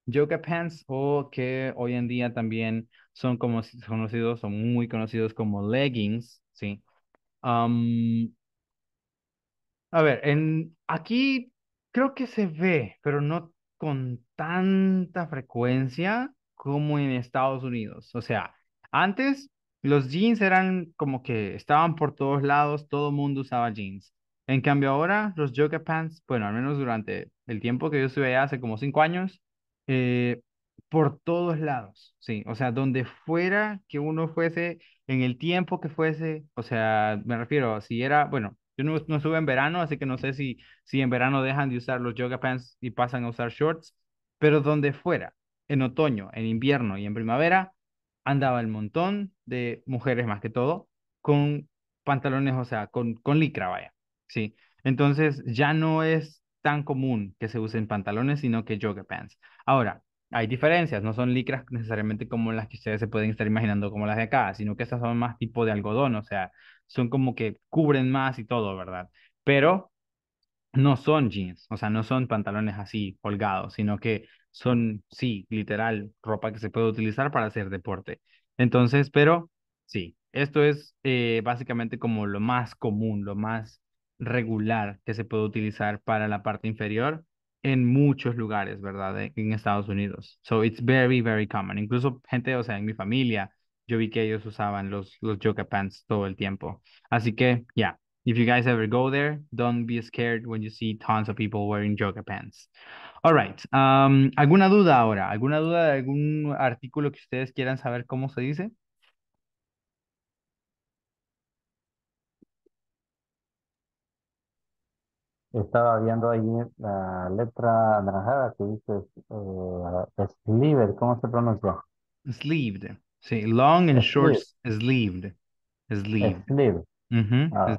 yoga pants o que hoy en día también son como conocidos, son muy conocidos como leggings, ¿sí? a ver, en, aquí creo que se ve, pero no con tanta frecuencia como en Estados Unidos. O sea, antes los jeans eran como que estaban por todos lados, todo mundo usaba jeans. En cambio ahora los yoga pants, bueno, al menos durante el tiempo que yo estuve allá, hace como cinco años, eh, por todos lados, sí, o sea, donde fuera que uno fuese, en el tiempo que fuese, o sea, me refiero, si era, bueno, yo no, no estuve en verano, así que no sé si, si en verano dejan de usar los yoga pants y pasan a usar shorts, pero donde fuera, en otoño, en invierno y en primavera, andaba el montón de mujeres más que todo, con pantalones, o sea, con, con licra, vaya. Sí, entonces ya no es tan común que se usen pantalones, sino que jogger pants. Ahora, hay diferencias, no son licras necesariamente como las que ustedes se pueden estar imaginando como las de acá, sino que estas son más tipo de algodón, o sea, son como que cubren más y todo, ¿verdad? Pero no son jeans, o sea, no son pantalones así holgados, sino que son, sí, literal, ropa que se puede utilizar para hacer deporte. Entonces, pero sí, esto es eh, básicamente como lo más común, lo más regular que se puede utilizar para la parte inferior en muchos lugares, ¿verdad? E, en Estados Unidos. So it's very, very common. Incluso gente, o sea, en mi familia, yo vi que ellos usaban los, los yoga pants todo el tiempo. Así que, yeah, if you guys ever go there, don't be scared when you see tons of people wearing yoga pants. All right. Um, ¿Alguna duda ahora? ¿Alguna duda de algún artículo que ustedes quieran saber cómo se dice? Estaba viendo ahí la letra anaranjada que dice eh, sleeved, ¿cómo se pronuncia? Sleeved. Sí, long and short sleeved. Sleeved. Sleeved. Ah,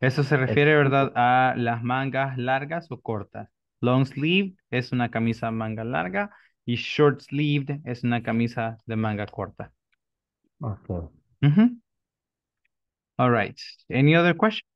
Eso se refiere, ¿verdad?, a las mangas largas o cortas. Long sleeved es una camisa manga larga y short sleeved es una camisa de manga corta. Ok. Uh All right. Any other questions?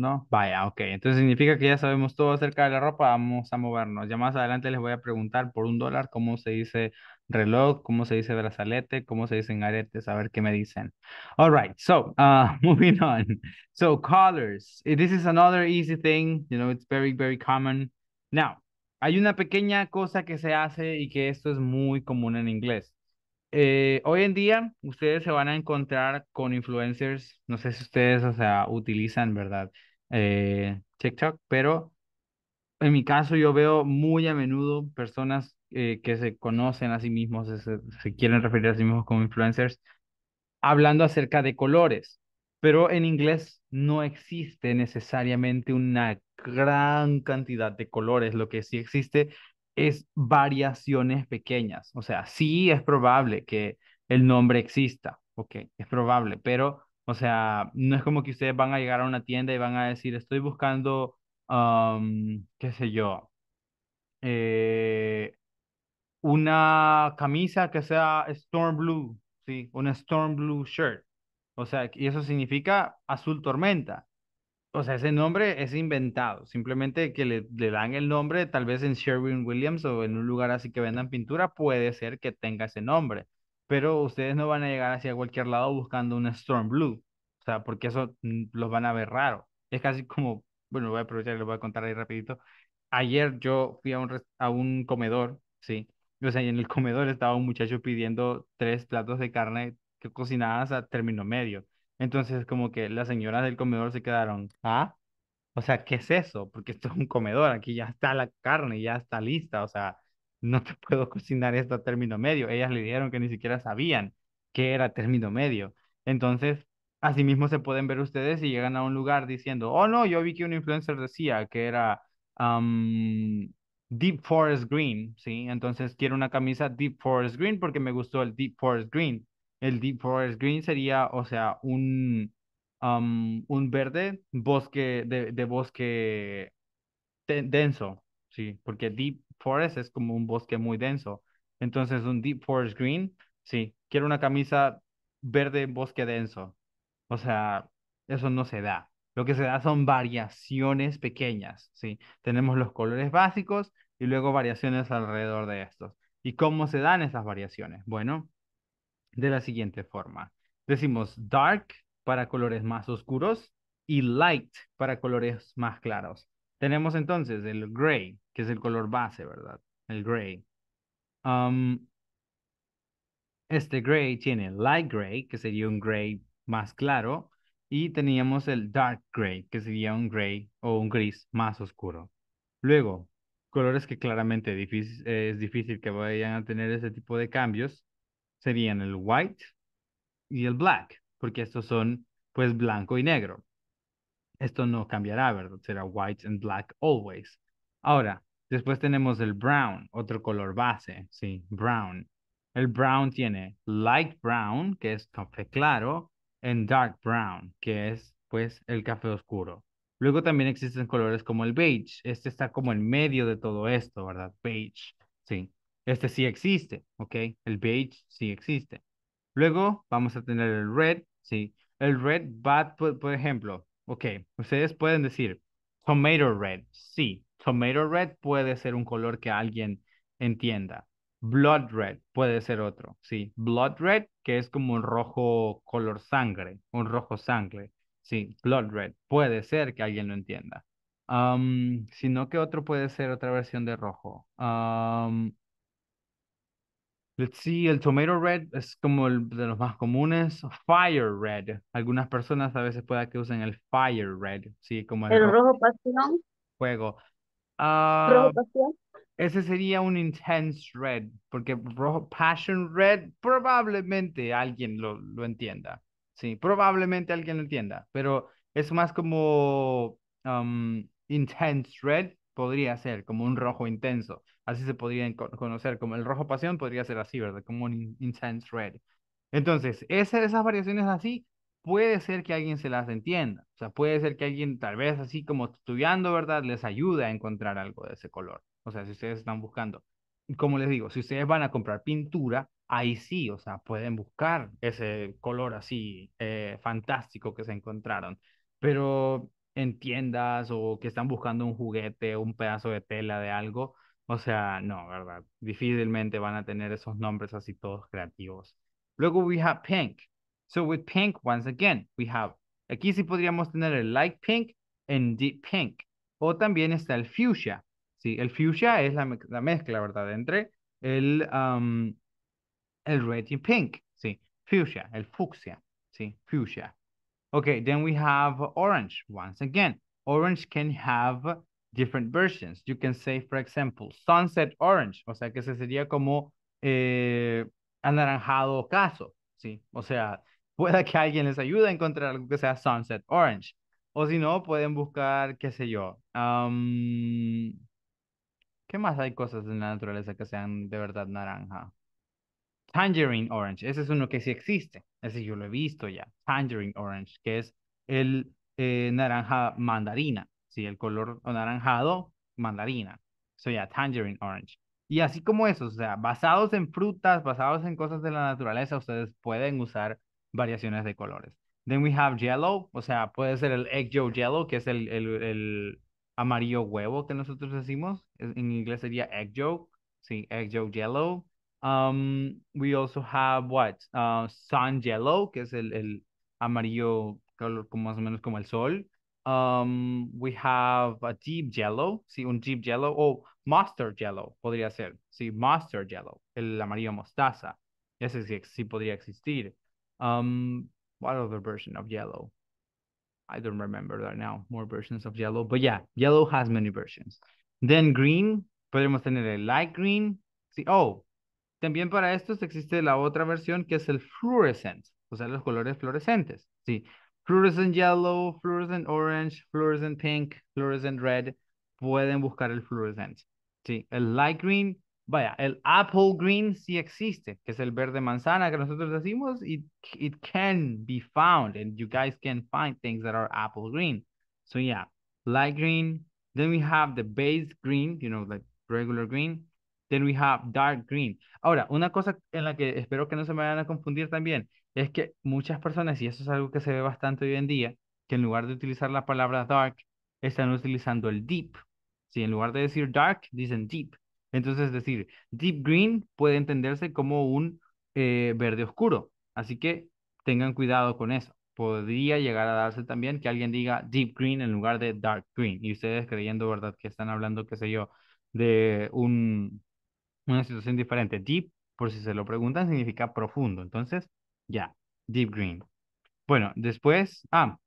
No, vaya, ok. Entonces significa que ya sabemos todo acerca de la ropa, vamos a movernos. Ya más adelante les voy a preguntar por un dólar cómo se dice reloj, cómo se dice brazalete, cómo se dicen aretes, a ver qué me dicen. All right, so ah, moving on. So colors, this is another easy thing, you know, it's very, very common. Now, hay una pequeña cosa que se hace y que esto es muy común en inglés. Eh, hoy en día ustedes se van a encontrar con influencers, no sé si ustedes, o sea, utilizan, ¿verdad? eh, TikTok, pero en mi caso yo veo muy a menudo personas eh, que se conocen a sí mismos, se, se quieren referir a sí mismos como influencers, hablando acerca de colores, pero en inglés no existe necesariamente una gran cantidad de colores, lo que sí existe es variaciones pequeñas, o sea, sí es probable que el nombre exista, ok, es probable, pero o sea, no es como que ustedes van a llegar a una tienda y van a decir, estoy buscando, qué sé yo, eh, una camisa que sea Storm Blue, ¿sí? Una Storm Blue shirt. O sea, y eso significa azul tormenta. O sea, ese nombre es inventado. Simplemente que le, le, dan el nombre, tal vez en Sherwin Williams o en un lugar así que vendan pintura, puede ser que tenga ese nombre pero ustedes no van a llegar hacia cualquier lado buscando un Storm Blue, o sea, porque eso mm, los van a ver raro. Es casi como, bueno, voy a aprovechar y lo voy a contar ahí rapidito. Ayer yo fui a un, a un comedor, ¿sí? O sea, y en el comedor estaba un muchacho pidiendo tres platos de carne que cocinadas a término medio. Entonces, como que las señoras del comedor se quedaron, ¿ah? O sea, ¿qué es eso? Porque esto es un comedor, aquí ya está la carne, ya está lista, o sea, no te puedo cocinar esto a término medio. Ellas le dijeron que ni siquiera sabían qué era término medio. Entonces, asimismo se pueden ver ustedes y llegan a un lugar diciendo, oh no, yo vi que un influencer decía que era Deep Forest Green, ¿sí? Entonces quiero una camisa Deep Forest Green porque me gustó el Deep Forest Green. El Deep Forest Green sería, o sea, un, un verde bosque de, de bosque denso, ¿sí? Porque Deep forest es como un bosque muy denso. Entonces, un deep forest green, sí, quiero una camisa verde bosque denso. O sea, eso no se da. Lo que se da son variaciones pequeñas, ¿sí? Tenemos los colores básicos y luego variaciones alrededor de estos. ¿Y cómo se dan esas variaciones? Bueno, de la siguiente forma. Decimos dark para colores más oscuros y light para colores más claros. Tenemos entonces el gray, que es el color base, ¿verdad? El gray. Um, este gray tiene light gray, que sería un gray más claro, y teníamos el dark gray, que sería un gray o un gris más oscuro. Luego, colores que claramente es difícil que vayan a tener ese tipo de cambios serían el white y el black, porque estos son pues blanco y negro. Esto no cambiará, ¿verdad? Será white and black always. Ahora, después tenemos el brown, otro color base, sí, brown. El brown tiene light brown, que es café claro, and dark brown, que es pues el café oscuro. Luego también existen colores como el beige. Este está como en medio de todo esto, ¿verdad? Beige, sí. Este sí existe, ¿ok? El beige sí existe. Luego vamos a tener el red, ¿sí? El red va, por ejemplo, Ok, ustedes pueden decir tomato red. Sí, tomato red puede ser un color que alguien entienda. Blood red puede ser otro. Sí, blood red, que es como un rojo color sangre, un rojo sangre. Sí, blood red. Puede ser que alguien lo entienda. Um, sino que otro puede ser otra versión de rojo. Let's eh, el tomato red es como el de los más comunes. Fire red. Algunas personas a veces pueden que usen el fire red. Sí, como el, rojo, pasión. Fuego. Ah, rojo pasión. Ese sería un intense red, porque rojo passion red probablemente alguien lo, lo entienda. Sí, probablemente alguien lo entienda, pero es más como um, intense red, podría ser como un rojo intenso. Así se podría conocer, como el rojo pasión podría ser así, ¿verdad? Como un intense red. Entonces, esas variaciones así, puede ser que alguien se las entienda. O sea, puede ser que alguien tal vez así como estudiando, ¿verdad? Les ayuda a encontrar algo de ese color. O sea, si ustedes están buscando. Como les digo, si ustedes van a comprar pintura, ahí sí, o sea, pueden buscar ese color así eh, fantástico que se encontraron. Pero en tiendas o que están buscando un juguete, un pedazo de tela de algo, o sea, no, ¿verdad? Difícilmente van a tener esos nombres así todos creativos. Luego we have pink. So with pink, once again, we have, aquí sí podríamos tener el light pink and deep pink. O también está el fuchsia. Sí, el fuchsia es la, mezcla, ¿verdad? Entre el, el red y pink. Sí, fuchsia, el fucsia. Sí, fuchsia. Okay, then we have orange. Once again, orange can have different versions. You can say, for example, sunset orange, o sea que ese sería como eh, anaranjado caso, ¿sí? O sea, pueda que alguien les ayude a encontrar algo que sea sunset orange. O si no, pueden buscar, qué sé yo. ¿Qué más hay cosas en la naturaleza que sean de verdad naranja? Tangerine orange, ese es uno que sí existe. Ese yo lo he visto ya. Tangerine orange, que es el eh, naranja mandarina. ¿sí? El color anaranjado, mandarina. So yeah, tangerine orange. Y así como eso, o sea, basados en frutas, basados en cosas de la naturaleza, ustedes pueden usar variaciones de colores. Then we have yellow, o sea, puede ser el egg yolk yellow, que es el, amarillo huevo que nosotros decimos. En inglés sería egg yolk, sí, egg yolk yellow. Um, we also have what? Uh, sun yellow, que es el, el amarillo color, como más o menos como el sol. Um, we have a deep yellow, sí, un deep yellow o master yellow podría ser, sí, master yellow, el amarillo mostaza. Ese sí, sí podría existir. Um, what other version of yellow? I don't remember right now, more versions of yellow, but yeah, yellow has many versions. Then green, podemos tener el light green. Sí, oh, también para estos existe la otra versión que es el fluorescent, o sea, los colores fluorescentes. Sí, Fluorescent yellow, fluorescent orange, fluorescent pink, fluorescent red. Pueden buscar el fluorescent. Sí, el light green, vaya, el apple green sí existe, que es el verde manzana que nosotros decimos. It, it can be found and you guys can find things that are apple green. So yeah, light green. Then we have the base green, you know, like regular green. Then we have dark green. Ahora, una cosa en la que espero que no se me vayan a confundir también es que muchas personas, y eso es algo que se ve bastante hoy en día, que en lugar de utilizar la palabra dark, están utilizando el deep. Si en lugar de decir dark, dicen deep. Entonces, decir, deep green puede entenderse como un eh, verde oscuro. Así que tengan cuidado con eso. Podría llegar a darse también que alguien diga deep green en lugar de dark green. Y ustedes creyendo, ¿verdad?, que están hablando, qué sé yo, de un, una situación diferente. Deep, por si se lo preguntan, significa profundo. Entonces, ya, Deep Green. Bueno, después, ah,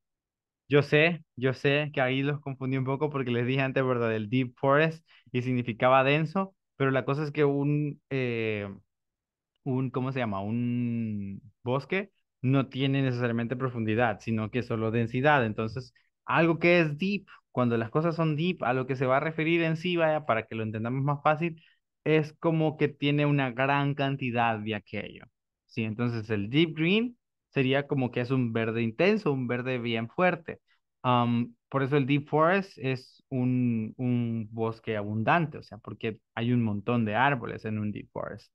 yo sé, yo sé que ahí los confundí un poco porque les dije antes, ¿verdad? Del Deep Forest y significaba denso, pero la cosa es que un, eh, un, ¿cómo se llama? Un bosque no tiene necesariamente profundidad, sino que solo densidad. Entonces, algo que es deep, cuando las cosas son deep, a lo que se va a referir en sí, vaya, para que lo entendamos más fácil, es como que tiene una gran cantidad de aquello. ¿sí? Entonces el deep green sería como que es un verde intenso, un verde bien fuerte. por eso el deep forest es un, bosque abundante, o sea, porque hay un montón de árboles en un deep forest.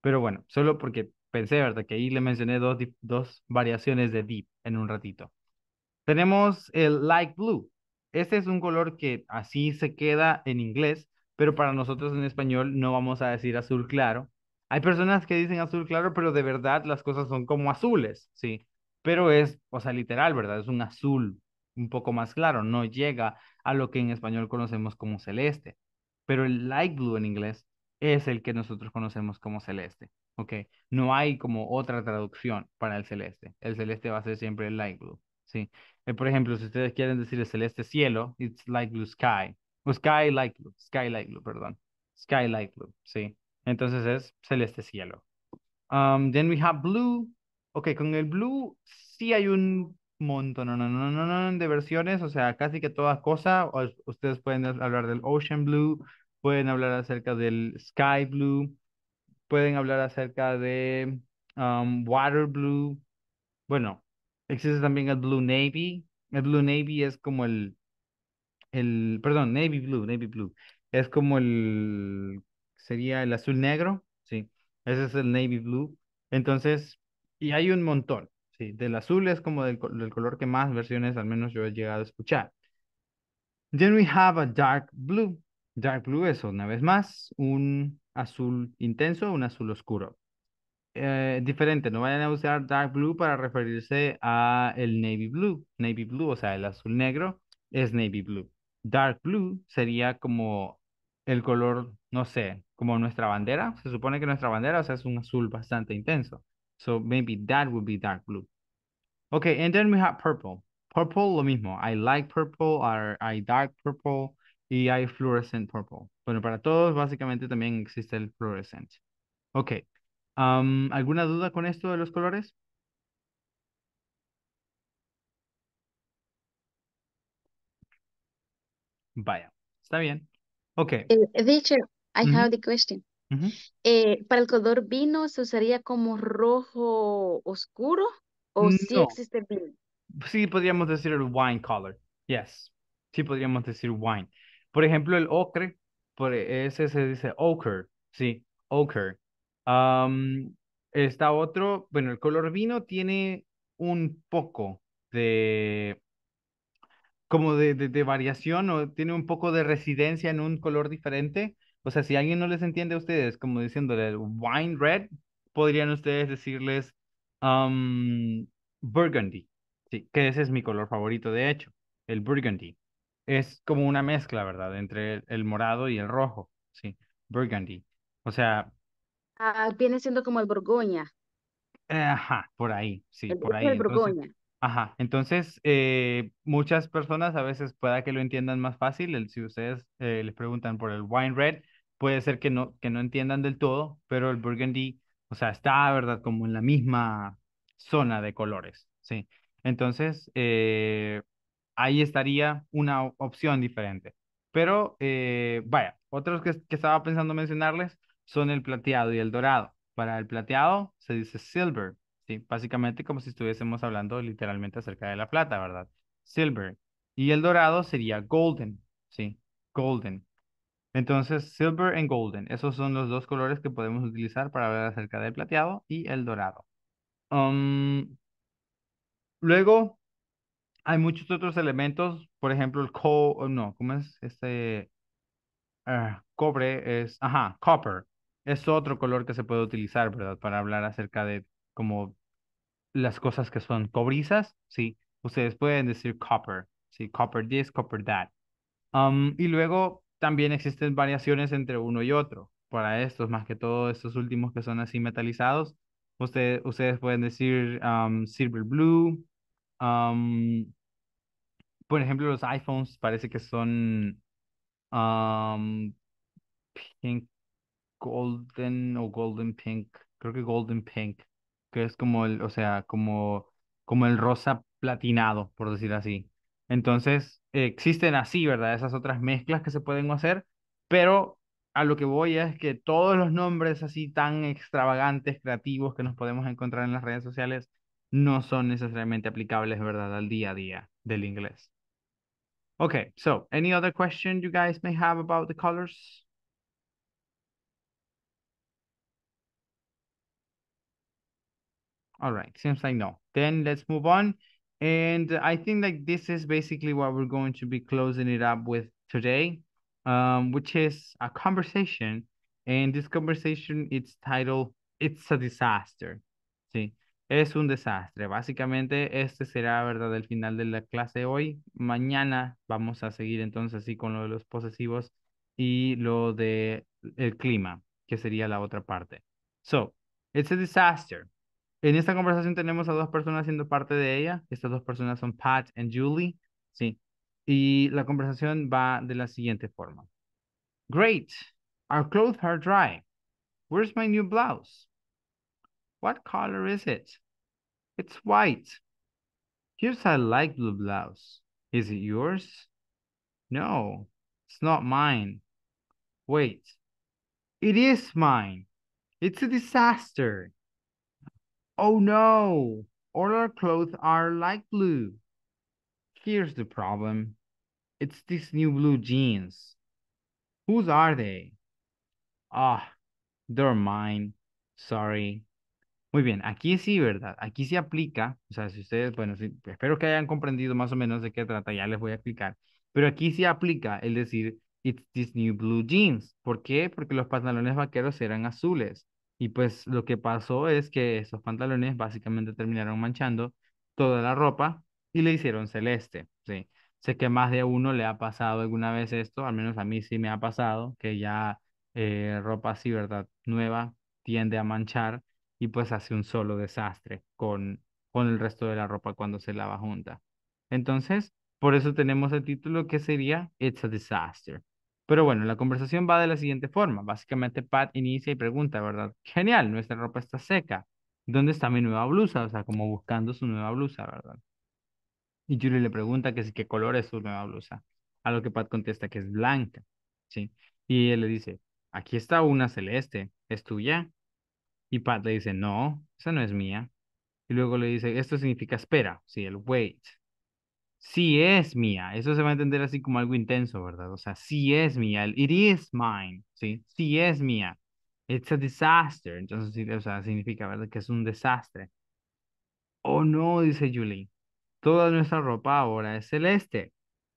Pero bueno, solo porque pensé, ¿verdad? Que ahí le mencioné dos, dos variaciones de deep en un ratito. Tenemos el light blue. Este es un color que así se queda en inglés, pero para nosotros en español no vamos a decir azul claro, hay personas que dicen azul claro, pero de verdad las cosas son como azules, ¿sí? Pero es, o sea, literal, ¿verdad? Es un azul un poco más claro, no llega a lo que en español conocemos como celeste. Pero el light blue en inglés es el que nosotros conocemos como celeste, ¿ok? No hay como otra traducción para el celeste. El celeste va a ser siempre el light blue, ¿sí? Eh, por ejemplo, si ustedes quieren decir el celeste cielo, it's light blue sky. O sky light blue, sky light blue, perdón. Sky light blue, ¿sí? Entonces es celeste cielo. Um, then we have blue. Ok, con el blue sí hay un montón no, no, no, no no de versiones, o sea, casi que toda cosa. Ustedes pueden hablar del ocean blue, pueden hablar acerca del sky blue, pueden hablar acerca de um, water blue. Bueno, existe también el blue navy. El blue navy es como el, el, perdón, navy blue, navy blue. Es como el sería el azul negro, sí, ese es el navy blue. Entonces, y hay un montón, sí, del azul es como del, color que más versiones al menos yo he llegado a escuchar. Then we have a dark blue. Dark blue es una vez más un azul intenso, un azul oscuro. Eh, diferente, no vayan a usar dark blue para referirse a el navy blue. Navy blue, o sea, el azul negro es navy blue. Dark blue sería como el color, no sé, como nuestra bandera. Se supone que nuestra bandera o sea, es un azul bastante intenso. So maybe that would be dark blue. Okay, and then we have purple. Purple, lo mismo. I like purple, or I dark purple, y I fluorescent purple. Bueno, para todos básicamente también existe el fluorescent. Ok. Um, ¿Alguna duda con esto de los colores? Vaya, está bien. Ok. Eh, I have the question. Eh, ¿Para el color vino se usaría como rojo oscuro o sí existe vino? Sí, podríamos decir el wine color. Yes. Sí, podríamos decir wine. Por ejemplo, el ocre, por e, ese se dice ochre. Sí, ochre. Um, está otro, bueno, el color vino tiene un poco de como de, de, variación o tiene un poco de residencia en un color diferente. O sea, si alguien no les entiende a ustedes, como diciéndole wine red, podrían ustedes decirles burgundy, sí, que ese es mi color favorito, de hecho, el burgundy. Es como una mezcla, ¿verdad? Entre el, morado y el rojo, sí, burgundy. O sea... Ah, viene siendo como el Borgoña. Ajá, por ahí, sí, por ahí. Ajá, entonces eh, muchas personas a veces pueda que lo entiendan más fácil, el, si ustedes eh, les preguntan por el wine red, puede ser que no, que no entiendan del todo, pero el burgundy, o sea, está, ¿verdad? Como en la misma zona de colores, ¿sí? Entonces, eh, ahí estaría una opción diferente. Pero, vaya, otros que estaba pensando mencionarles son el plateado y el dorado. Para el plateado se dice silver, básicamente como si estuviésemos hablando literalmente acerca de la plata, ¿verdad? Silver. Y el dorado sería golden, ¿sí? Golden. Entonces, silver and golden, esos son los dos colores que podemos utilizar para hablar acerca del plateado y el dorado. Um, luego, hay muchos otros elementos, por ejemplo, el co, oh, no, ¿cómo es? Este, ah, cobre es, ajá, copper, es otro color que se puede utilizar, ¿verdad? Para hablar acerca de como las cosas que son cobrizas, sí, ustedes pueden decir copper, sí, copper this, copper that. Um, y luego también existen variaciones entre uno y otro. Para estos, más que todo estos últimos que son así metalizados, ustedes ustedes pueden decir um, silver blue. Um, por ejemplo, los iPhones parece que son pink, golden o golden pink. Creo que golden pink que es como el, o sea, como, como el rosa platinado, por decir así. Entonces, existen así, ¿verdad? Esas otras mezclas que se pueden hacer, pero a lo que voy es que todos los nombres así tan extravagantes, creativos que nos podemos encontrar en las redes sociales, no son necesariamente aplicables, ¿verdad?, al día a día del inglés. Okay, so any other question you guys may have about the colors? All right, seems like no. Then let's move on. And I think like this is basically what we're going to be closing it up with today, um, which is a conversation. And this conversation, it's titled, It's a Disaster. Sí, es un desastre. Básicamente, este será, ¿verdad?, el final de la clase hoy. Mañana vamos a seguir entonces así con lo de los posesivos y lo de el clima, que sería la otra parte. So, it's a disaster. En esta conversación tenemos a dos personas siendo parte de ella. Estas dos personas son Pat y Julie. Sí. Y la conversación va de la siguiente forma. Great. Our clothes are dry. Where's my new blouse? What color is it? It's white. Here's a light blue blouse. Is it yours? No, it's not mine. Wait. It is mine. It's a disaster. Oh no, all our clothes are like blue. Here's the problem. It's these new blue jeans. Whose are they? Ah, they're mine. Sorry. Muy bien, aquí sí, ¿verdad? Aquí sí aplica. O sea, si ustedes, bueno, espero que hayan comprendido más o menos de qué trata, ya les voy a explicar. Pero aquí sí aplica el decir, it's these new blue jeans. ¿Por qué? Porque los pantalones vaqueros eran azules. Y pues lo que pasó es que esos pantalones básicamente terminaron manchando toda la ropa y le hicieron celeste, ¿sí? Sé que más de uno le ha pasado alguna vez esto, al menos a mí sí me ha pasado, que ya eh, ropa así, ¿verdad? Nueva tiende a manchar y pues hace un solo desastre con, con el resto de la ropa cuando se lava junta. Entonces, por eso tenemos el título que sería It's a Disaster. Pero bueno, la conversación va de la siguiente forma. Básicamente Pat inicia y pregunta, ¿verdad? Genial, nuestra ropa está seca. ¿Dónde está mi nueva blusa? O sea, como buscando su nueva blusa, ¿verdad? Y Julie le pregunta que qué color es su nueva blusa. A lo que Pat contesta que es blanca, ¿sí? Y él le dice, aquí está una celeste, ¿es tuya? Y Pat le dice, no, esa no es mía. Y luego le dice, esto significa espera, sí, el wait sí es mía. Eso se va a entender así como algo intenso, ¿verdad? O sea, sí es mía. It is mine, ¿sí? Sí es mía. It's a disaster. Entonces, sí, o sea, significa, ¿verdad? Que es un desastre. Oh, no, dice Julie. Toda nuestra ropa ahora es celeste.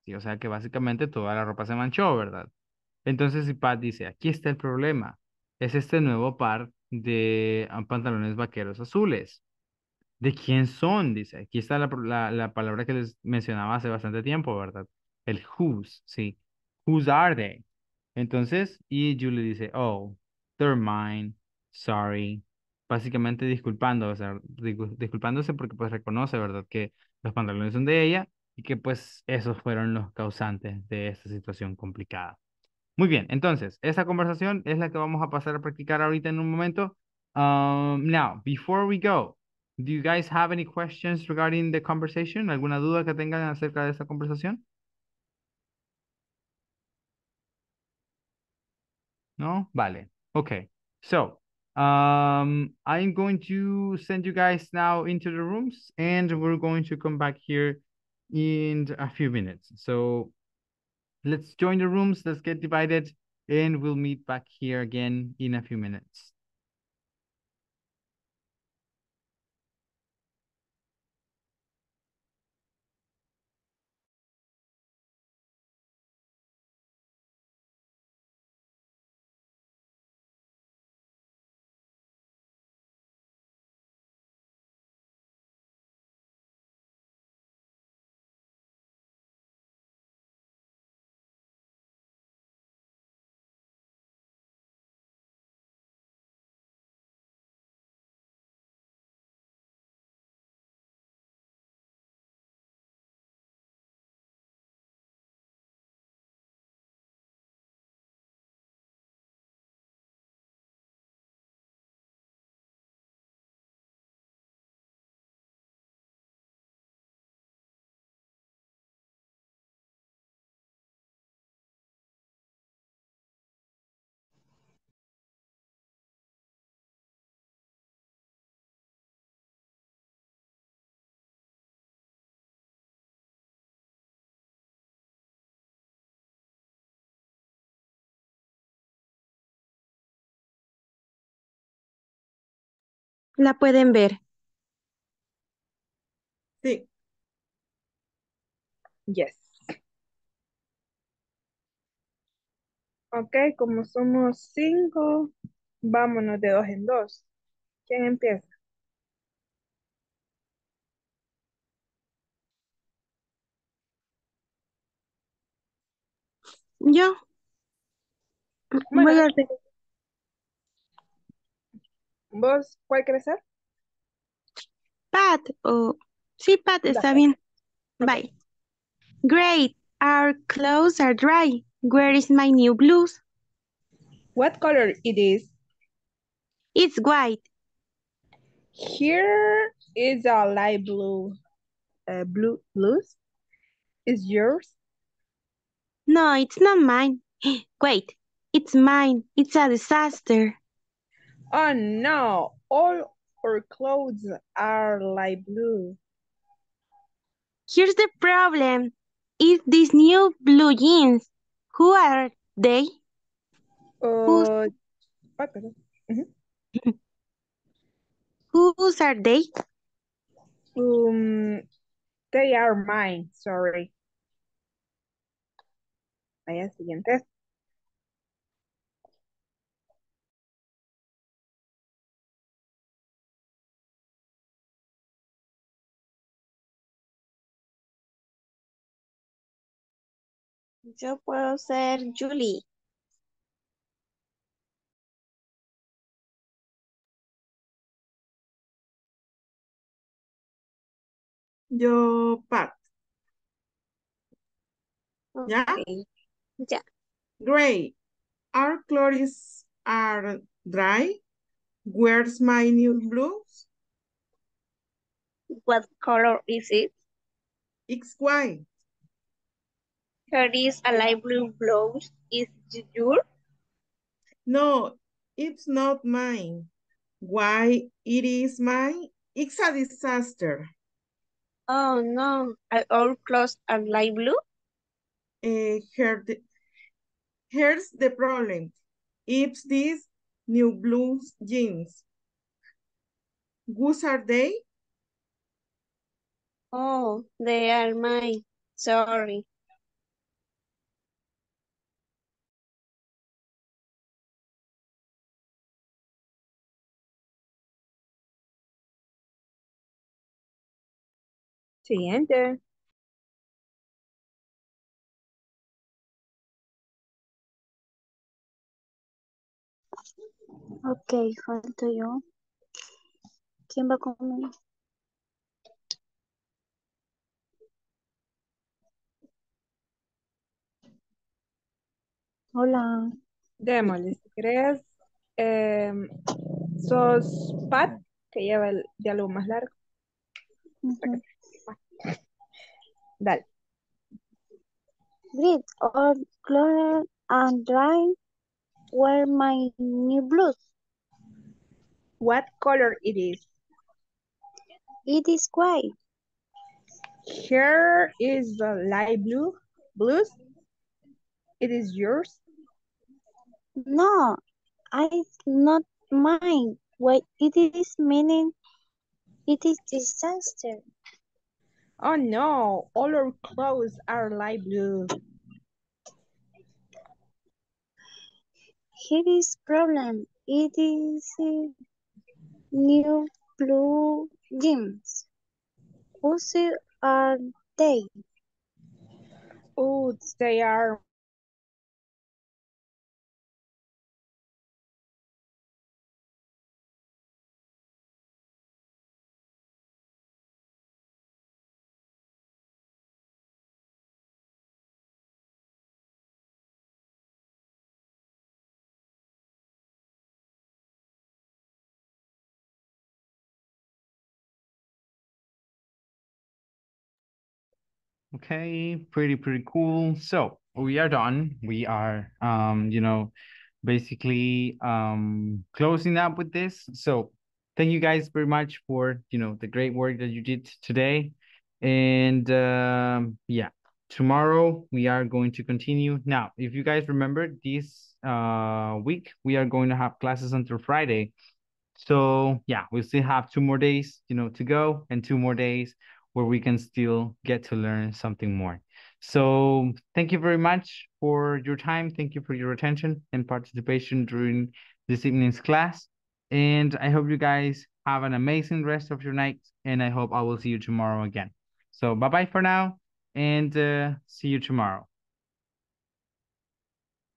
Sí, o sea que básicamente toda la ropa se manchó, ¿verdad? Entonces, si Pat dice, aquí está el problema. Es este nuevo par de ah, pantalones vaqueros azules. ¿De quién son? Dice, aquí está la, palabra que les mencionaba hace bastante tiempo, ¿verdad? El whose, sí. Whose are they? Entonces, y Julie dice, oh, they're mine, sorry. Básicamente disculpando, disculpándose porque pues reconoce, ¿verdad? Que los pantalones son de ella y que pues esos fueron los causantes de esta situación complicada. Muy bien, entonces, esa conversación es la que vamos a pasar a practicar ahorita en un momento. Um, now, before we go, Do you guys have any questions regarding the conversation? ¿Alguna duda que tengan acerca de esta conversación? No? Vale. Okay. So, um, I'm going to send you guys now into the rooms and we're going to come back here in a few minutes. So let's join the rooms, let's get divided and we'll meet back here again in a few minutes. ¿La pueden ver? Sí. Yes. Ok, como somos cinco, vámonos de dos en dos. ¿Quién empieza? Yo. ¿Vos cuál querés ser? Pat, o... Oh. Sí, Pat, Gracias. bien. Okay. Bye. Great, our clothes are dry. Where is my new blouse? What color it is? It's white. Here is a light blue uh, blue blouse. Is yours? No, it's not mine. Wait, it's mine. It's a disaster. Oh no, all our clothes are light blue. Here's the problem. is these new blue jeans. Who are they? Uh, mm -hmm. Whose are they? Um, they are mine, sorry. Vaya, siguiente. Yo puedo ser Julie. Yo, Pat. Yeah. Okay. Ya. Great. Our clothes are dry. Where's my new blouse? What color is it? It's white. Here is a light blue blouse. Is it yours? No, it's not mine. Why it is mine? It's a disaster. Oh no, I all clothes are light blue? Uh, here the, here's the problem. It's these new blue jeans. Whose are they? Oh, they are mine. Sorry. Siguiente. Ok, falto yo. ¿Quién va conmigo? Hola. Démosle, si crees. Em, sos Pat, que lleva el diálogo más largo. Dale. Grit or clone and dry were my new blues. What color it is? It is white. Here is the light blue blues. It is yours? No, it's not mine. What it is meaning, it is disaster. Oh no, all our clothes are light blue. Here is problem. It is new blue jeans. Also, are they? Oh, they are Okay, pretty, pretty cool. So we are done. We are, um, you know, basically um, closing up with this. So thank you guys very much for, you know, the great work that you did today. And um, yeah, tomorrow we are going to continue. Now, if you guys remember this uh, week, we are going to have classes until Friday. So yeah, we still have two more days, you know, to go and two more days where we can still get to learn something more. So thank you very much for your time. Thank you for your attention and participation during this evening's class. And I hope you guys have an amazing rest of your night. And I hope I will see you tomorrow again. So bye-bye for now and uh, see you tomorrow.